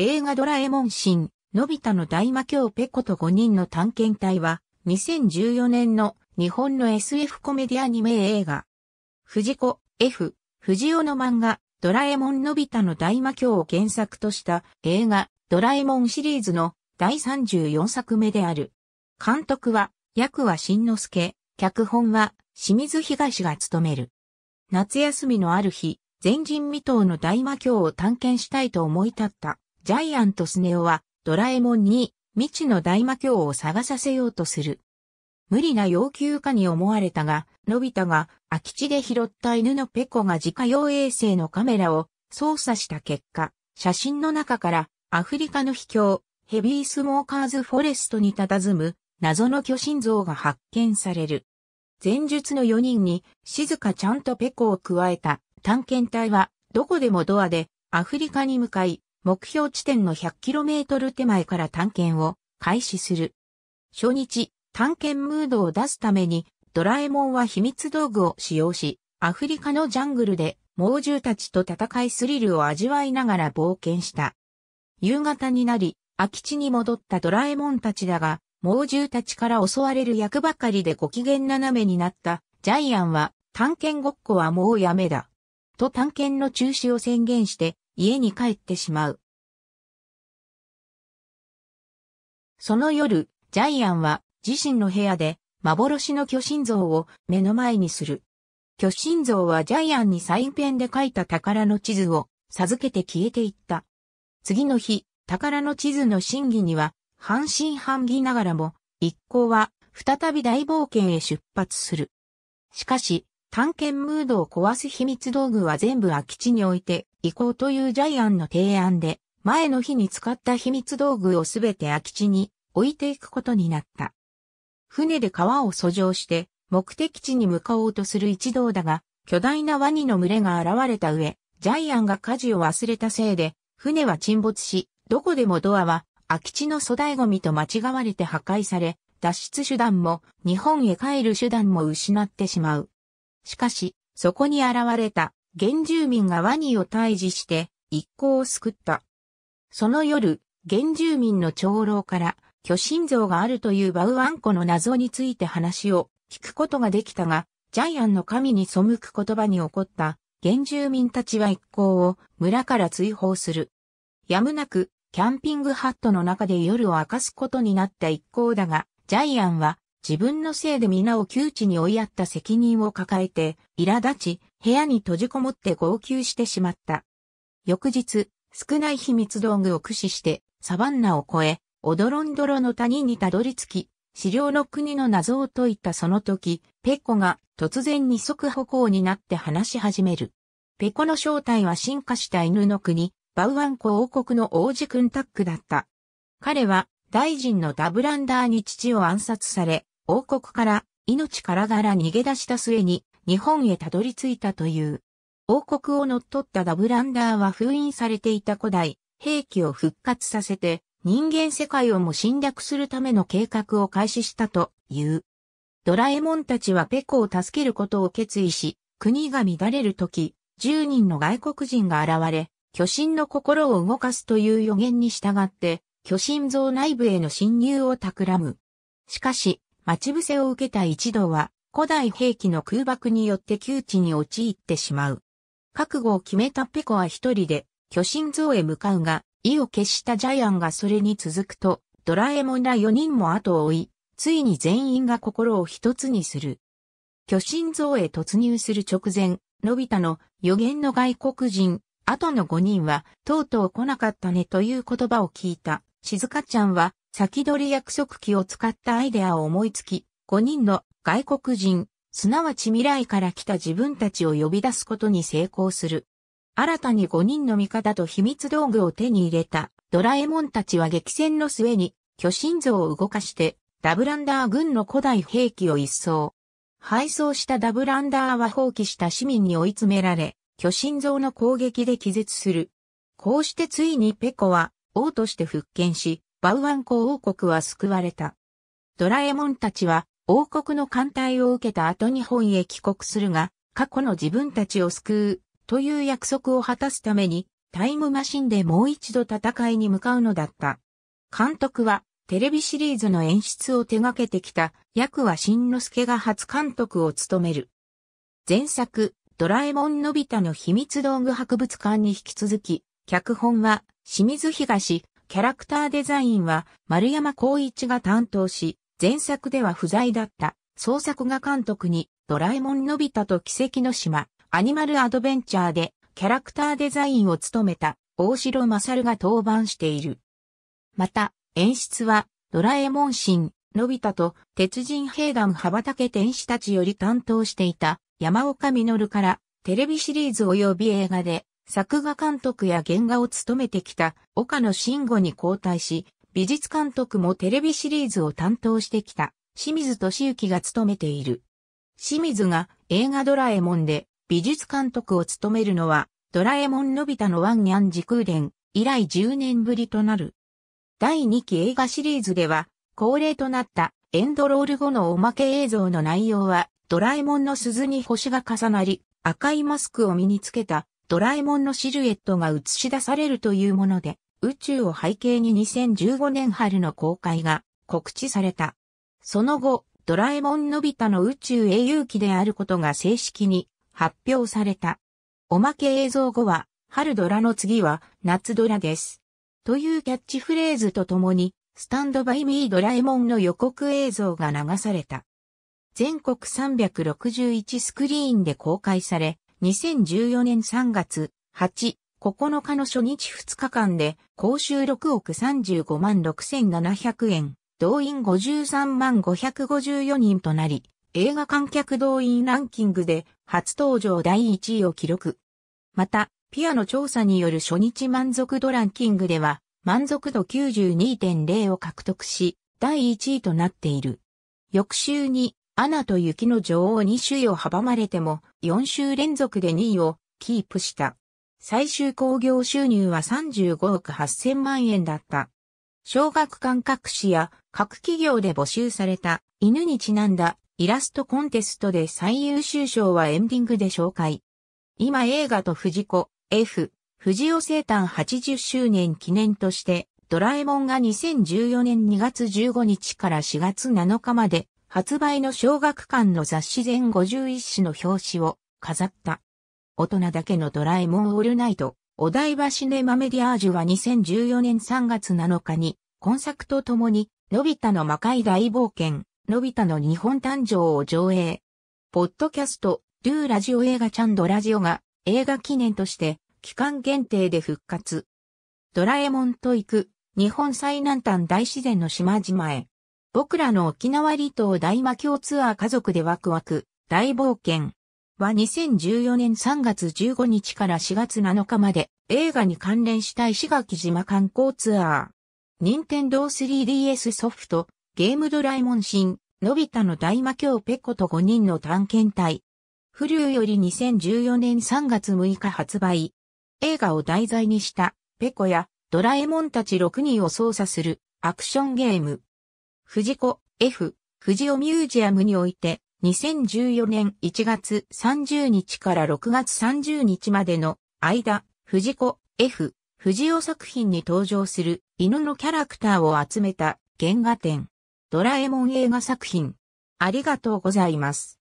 映画ドラえもん新、のび太の大魔教ペコと5人の探検隊は、2014年の日本の SF コメディアニメ映画。藤子、F、藤尾の漫画、ドラえもんのび太の大魔教を原作とした映画、ドラえもんシリーズの第34作目である。監督は、役は新之助、脚本は清水東が務める。夏休みのある日、前人未到の大魔教を探検したいと思い立ったジャイアントスネ夫は、ドラえもんに未知の大魔教を探させようとする。無理な要求かに思われたが、のび太が空き地で拾った犬のペコが自家用衛星のカメラを操作した結果、写真の中からアフリカの秘境、ヘビースモーカーズフォレストに佇む謎の巨神像が発見される。前述の4人に静かちゃんとペコを加えた探検隊はどこでもドアでアフリカに向かい目標地点の 100km 手前から探検を開始する。初日、探検ムードを出すために、ドラえもんは秘密道具を使用し、アフリカのジャングルで猛獣たちと戦いスリルを味わいながら冒険した。夕方になり、空き地に戻ったドラえもんたちだが、猛獣たちから襲われる役ばかりでご機嫌斜めになったジャイアンは探検ごっこはもうやめだ。と探検の中止を宣言して家に帰ってしまう。その夜、ジャイアンは自身の部屋で幻の巨神像を目の前にする。巨神像はジャイアンにサインペンで書いた宝の地図を授けて消えていった。次の日、宝の地図の審議には半信半疑ながらも一行は再び大冒険へ出発する。しかし、探検ムードを壊す秘密道具は全部空き地に置いてこうというジャイアンの提案で、前の日に使った秘密道具をすべて空き地に置いていくことになった。船で川を遡上して、目的地に向かおうとする一同だが、巨大なワニの群れが現れた上、ジャイアンが舵を忘れたせいで、船は沈没し、どこでもドアは空き地の粗大ゴミと間違われて破壊され、脱出手段も日本へ帰る手段も失ってしまう。しかし、そこに現れた原住民がワニを退治して一行を救った。その夜、原住民の長老から巨神像があるというバウアンコの謎について話を聞くことができたが、ジャイアンの神に背く言葉に起こった原住民たちは一行を村から追放する。やむなく、キャンピングハットの中で夜を明かすことになった一行だが、ジャイアンは自分のせいで皆を窮地に追いやった責任を抱えて、苛立ち、部屋に閉じこもって号泣してしまった。翌日、少ない秘密道具を駆使して、サバンナを越え、おどろんどろの谷にたどり着き、資料の国の謎を解いたその時、ペコが突然二足歩行になって話し始める。ペコの正体は進化した犬の国、バウアンコ王国の王子クンタックだった。彼は大臣のダブランダーに父を暗殺され、王国から命からがら逃げ出した末に日本へたどり着いたという。王国を乗っ取ったダブランダーは封印されていた古代兵器を復活させて人間世界をも侵略するための計画を開始したという。ドラえもんたちはペコを助けることを決意し、国が乱れるとき、10人の外国人が現れ、巨神の心を動かすという予言に従って、巨神像内部への侵入を企む。しかし、待ち伏せを受けた一同は、古代兵器の空爆によって窮地に陥ってしまう。覚悟を決めたペコは一人で、巨神像へ向かうが、意を決したジャイアンがそれに続くと、ドラえもんら四人も後を追い、ついに全員が心を一つにする。巨神像へ突入する直前、のび太の予言の外国人、後の五人は、とうとう来なかったねという言葉を聞いた、静香ちゃんは、先取り約束機を使ったアイデアを思いつき、5人の外国人、すなわち未来から来た自分たちを呼び出すことに成功する。新たに5人の味方と秘密道具を手に入れたドラえもんたちは激戦の末に巨神像を動かしてダブランダー軍の古代兵器を一掃。配送したダブランダーは放棄した市民に追い詰められ、巨神像の攻撃で気絶する。こうしてついにペコは王として復権し、バウアン公王国は救われた。ドラえもんたちは王国の艦隊を受けた後日本へ帰国するが、過去の自分たちを救うという約束を果たすためにタイムマシンでもう一度戦いに向かうのだった。監督はテレビシリーズの演出を手掛けてきた役は新之助が初監督を務める。前作、ドラえもんのび太の秘密道具博物館に引き続き、脚本は清水東、キャラクターデザインは丸山光一が担当し、前作では不在だった創作画監督にドラえもんのび太と奇跡の島、アニマルアドベンチャーでキャラクターデザインを務めた大城勝が登板している。また、演出はドラえもん神、のび太と鉄人兵団羽ばたけ天使たちより担当していた山岡実からテレビシリーズ及び映画で作画監督や原画を務めてきた岡野慎吾に交代し、美術監督もテレビシリーズを担当してきた清水敏之が務めている。清水が映画ドラえもんで美術監督を務めるのはドラえもんのび太のワンニャン時空伝以来10年ぶりとなる。第2期映画シリーズでは恒例となったエンドロール後のおまけ映像の内容はドラえもんの鈴に星が重なり赤いマスクを身につけたドラえもんのシルエットが映し出されるというもので、宇宙を背景に2015年春の公開が告知された。その後、ドラえもんのび太の宇宙英雄記であることが正式に発表された。おまけ映像後は、春ドラの次は夏ドラです。というキャッチフレーズとともに、スタンドバイミードラえもんの予告映像が流された。全国361スクリーンで公開され、2014年3月8、9日の初日2日間で、公衆6億35万6700円、動員53万554人となり、映画観客動員ランキングで初登場第1位を記録。また、ピアの調査による初日満足度ランキングでは、満足度92.0を獲得し、第1位となっている。翌週にアナと雪の女王に首位を阻まれても、4週連続で2位をキープした。最終興行収入は35億8000万円だった。小学館各市や各企業で募集された犬にちなんだイラストコンテストで最優秀賞はエンディングで紹介。今映画と藤子、F、藤尾生誕80周年記念として、ドラえもんが2014年2月15日から4月7日まで発売の小学館の雑誌全51紙の表紙を飾った。大人だけのドラえもんオールナイト、お台場シネマメディアージュは2014年3月7日に、今作とともに、のび太の魔界大冒険、のび太の日本誕生を上映。ポッドキャスト、ゥーラジオ映画チャンドラジオが映画記念として期間限定で復活。ドラえもんと行く日本最南端大自然の島々へ僕らの沖縄離島大魔教ツアー家族でワクワク、大冒険は2014年3月15日から4月7日まで映画に関連した石垣島観光ツアー。任天堂 3DS ソフト、ゲームドラえもん新、のび太の大魔教ペコと5人の探検隊。フリューより2014年3月6日発売。映画を題材にした、ペコやドラえもんたち6人を操作するアクションゲーム。藤子 F 藤尾ミュージアムにおいて、2014年1月30日から6月30日までの間、藤子 F 藤尾作品に登場する犬のキャラクターを集めた原画展。ドラえもん映画作品。ありがとうございます。